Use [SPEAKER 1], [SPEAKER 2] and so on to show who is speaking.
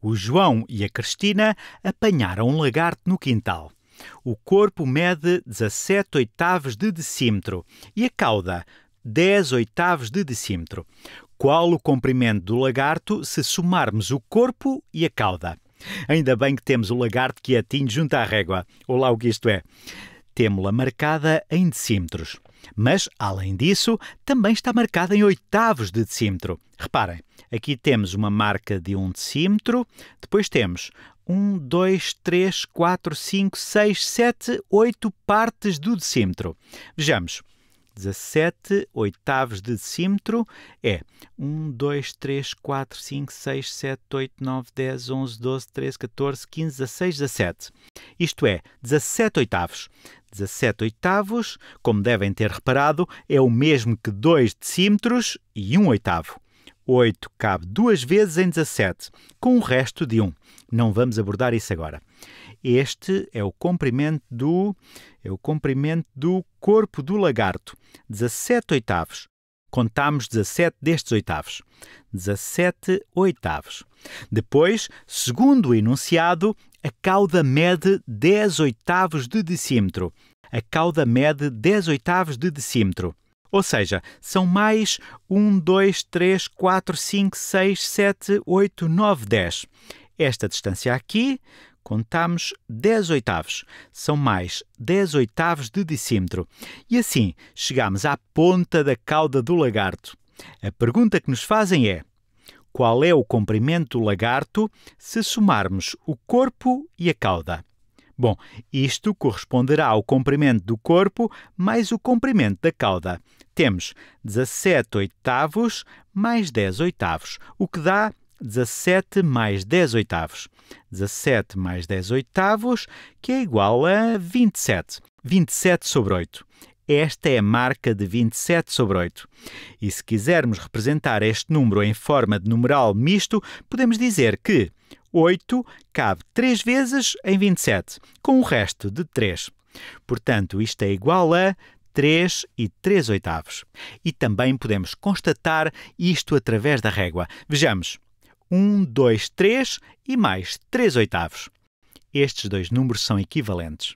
[SPEAKER 1] O João e a Cristina apanharam um lagarto no quintal. O corpo mede 17 oitavos de decímetro e a cauda 10 oitavos de decímetro. Qual o comprimento do lagarto se somarmos o corpo e a cauda? Ainda bem que temos o lagarto quietinho junto à régua. Olá o que isto é temos-la marcada em decímetros. Mas, além disso, também está marcada em oitavos de decímetro. Reparem, aqui temos uma marca de um decímetro, depois temos 1, 2, 3, 4, 5, 6, 7, 8 partes do decímetro. Vejamos. 17 oitavos de decímetro é 1, 2, 3, 4, 5, 6, 7, 8, 9, 10, 11, 12, 13, 14, 15, 16, 17. Isto é, 17 oitavos. 17 oitavos, como devem ter reparado, é o mesmo que 2 decímetros e 1 um oitavo. 8 cabe duas vezes em 17, com o resto de 1. Um. Não vamos abordar isso agora. Este é o comprimento do é o comprimento do corpo do lagarto, 17 oitavos. Contamos 17 destes oitavos. 17 oitavos. Depois, segundo o enunciado, a cauda mede 10 oitavos de decímetro. A cauda mede 10 oitavos de decímetro. Ou seja, são mais 1, 2, 3, 4, 5, 6, 7, 8, 9, 10. Esta distância aqui, contamos 10 oitavos. São mais 10 oitavos de decímetro. E assim chegamos à ponta da cauda do lagarto. A pergunta que nos fazem é: qual é o comprimento do lagarto se somarmos o corpo e a cauda. Bom, isto corresponderá ao comprimento do corpo mais o comprimento da cauda. Temos 17 oitavos mais 10 oitavos, o que dá 17 mais 10 oitavos. 17 mais 10 oitavos, que é igual a 27. 27 sobre 8. Esta é a marca de 27 sobre 8. E se quisermos representar este número em forma de numeral misto, podemos dizer que 8 cabe 3 vezes em 27, com o resto de 3. Portanto, isto é igual a 3 e 3 oitavos. E também podemos constatar isto através da régua. Vejamos. 1, 2, 3 e mais 3 oitavos. Estes dois números são equivalentes.